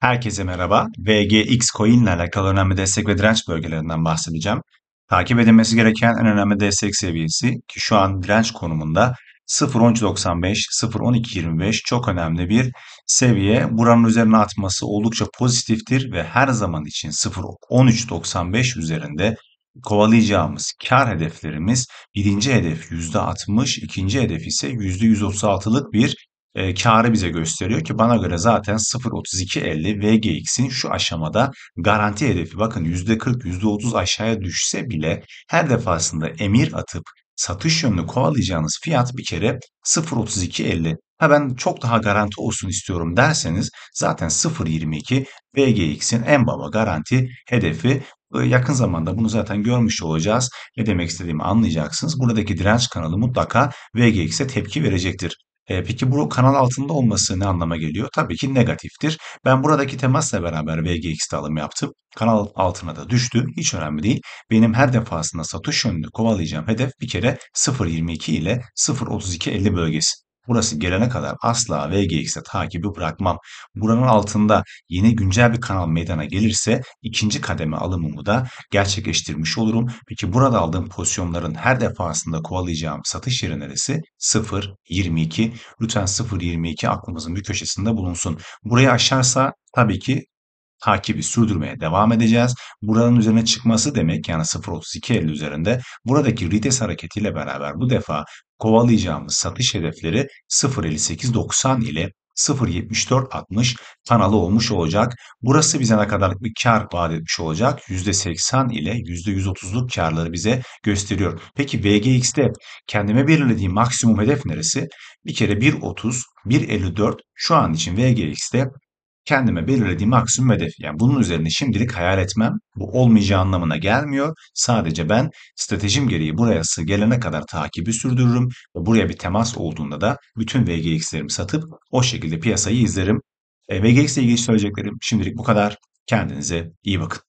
Herkese merhaba. VGX Coin ile alakalı önemli destek ve direnç bölgelerinden bahsedeceğim. Takip edilmesi gereken en önemli destek seviyesi ki şu an direnç konumunda 0.1395, 0.1225 çok önemli bir seviye. Buranın üzerine atması oldukça pozitiftir ve her zaman için 0.1395 üzerinde kovalayacağımız kar hedeflerimiz birinci hedef %60, ikinci hedef ise %136'lık bir e, karı bize gösteriyor ki bana göre zaten 0.3250 VGX'in şu aşamada garanti hedefi bakın %40 %30 aşağıya düşse bile her defasında emir atıp satış yönünü kovalayacağınız fiyat bir kere 0.3250. Ha ben çok daha garanti olsun istiyorum derseniz zaten 0.22 VGX'in en baba garanti hedefi e, Yakın zamanda bunu zaten görmüş olacağız. Ne demek istediğimi anlayacaksınız. Buradaki direnç kanalı mutlaka VGX'e tepki verecektir. Ee, peki bu kanal altında olması ne anlama geliyor? Tabii ki negatiftir. Ben buradaki temasla beraber VGX'de alım yaptım. Kanal altına da düştü. Hiç önemli değil. Benim her defasında satış yönünü kovalayacağım hedef bir kere 0.22 ile 0.32.50 bölgesi. Burası gelene kadar asla VGX'e takibi bırakmam. Buranın altında yeni güncel bir kanal meydana gelirse ikinci kademe alımımı da gerçekleştirmiş olurum. Peki burada aldığım pozisyonların her defasında kovalayacağım satış yeri neresi? 0.22. Lütfen 0.22 aklımızın bir köşesinde bulunsun. Burayı aşarsa tabii ki takibi sürdürmeye devam edeceğiz. Buranın üzerine çıkması demek yani 0.32.50 üzerinde buradaki rites hareketiyle beraber bu defa kovalayacağımız satış hedefleri 0.58.90 ile 0.74.60 kanalı olmuş olacak. Burası bize ne kadarlık bir kar vaat etmiş olacak? %80 ile %130'luk karları bize gösteriyor. Peki VGX'de kendime belirlediğim maksimum hedef neresi? Bir kere 1.30, 1.54 şu an için VGX'de kendime belirlediğim maksimum hedef. Yani bunun üzerine şimdilik hayal etmem. Bu olmayacağı anlamına gelmiyor. Sadece ben stratejim gereği buraya burası gelene kadar takibi sürdürürüm. Ve buraya bir temas olduğunda da bütün VGX'lerimi satıp o şekilde piyasayı izlerim. E, VGX ile ilgili söyleyeceklerim şimdilik bu kadar. Kendinize iyi bakın.